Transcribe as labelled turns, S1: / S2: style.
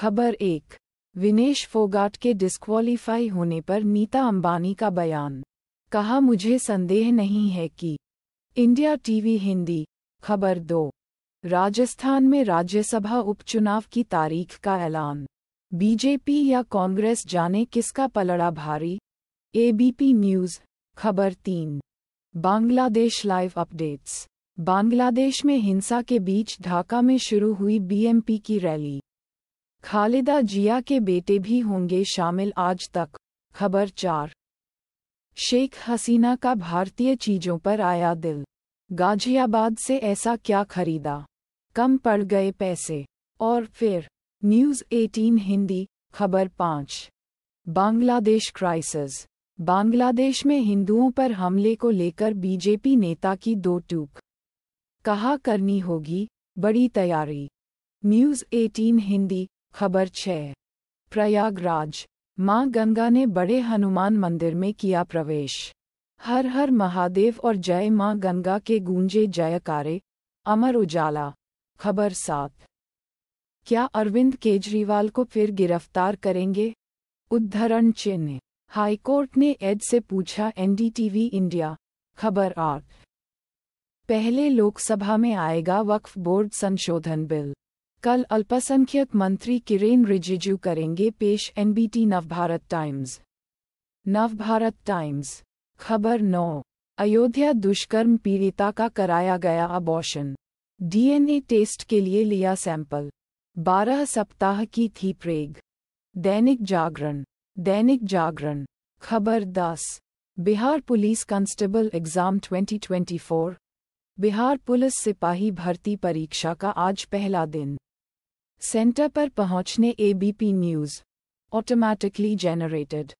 S1: खबर एक विनेश फोगाट के डिस्क्वालीफाई होने पर नीता अंबानी का बयान कहा मुझे संदेह नहीं है कि इंडिया टीवी हिंदी खबर दो राजस्थान में राज्यसभा उपचुनाव की तारीख का ऐलान बीजेपी या कांग्रेस जाने किसका पलड़ा भारी एबीपी न्यूज़ खबर तीन बांग्लादेश लाइव अपडेट्स बांग्लादेश में हिंसा के बीच ढाका में शुरू हुई बीएमपी की रैली खालिदा जिया के बेटे भी होंगे शामिल आज तक खबर चार शेख हसीना का भारतीय चीजों पर आया दिल गाजियाबाद से ऐसा क्या खरीदा कम पड़ गए पैसे और फिर न्यूज़ 18 हिंदी खबर पाँच बांग्लादेश क्राइसिस बांग्लादेश में हिंदुओं पर हमले को लेकर बीजेपी नेता की दो टूक कहा करनी होगी बड़ी तैयारी न्यूज़ 18 हिंदी खबर छः प्रयागराज माँ गंगा ने बड़े हनुमान मंदिर में किया प्रवेश हर हर महादेव और जय माँ गंगा के गूंजे जयकारे अमर उजाला खबर सात क्या अरविंद केजरीवाल को फिर गिरफ्तार करेंगे उद्धरण चिन्ह हाईकोर्ट ने एड से पूछा एनडीटीवी इंडिया खबर आठ पहले लोकसभा में आएगा वक्फ बोर्ड संशोधन बिल कल अल्पसंख्यक मंत्री किरेन रिजिजू करेंगे पेश NBT Navbharat Times Navbharat Times खबर नौ अयोध्या दुष्कर्म पीड़िता का कराया गया अबॉशन डीएनए टेस्ट के लिए लिया सैंपल बारह सप्ताह की थी प्रेग दैनिक जागरण दैनिक जागरण खबर दस Bihar police constable exam 2024 Bihar police सिपाही भर्ती परीक्षा का आज पहला दिन सेंटर पर पहुंचने एबीपी न्यूज़ ऑटोमैटिकली जेनरेटेड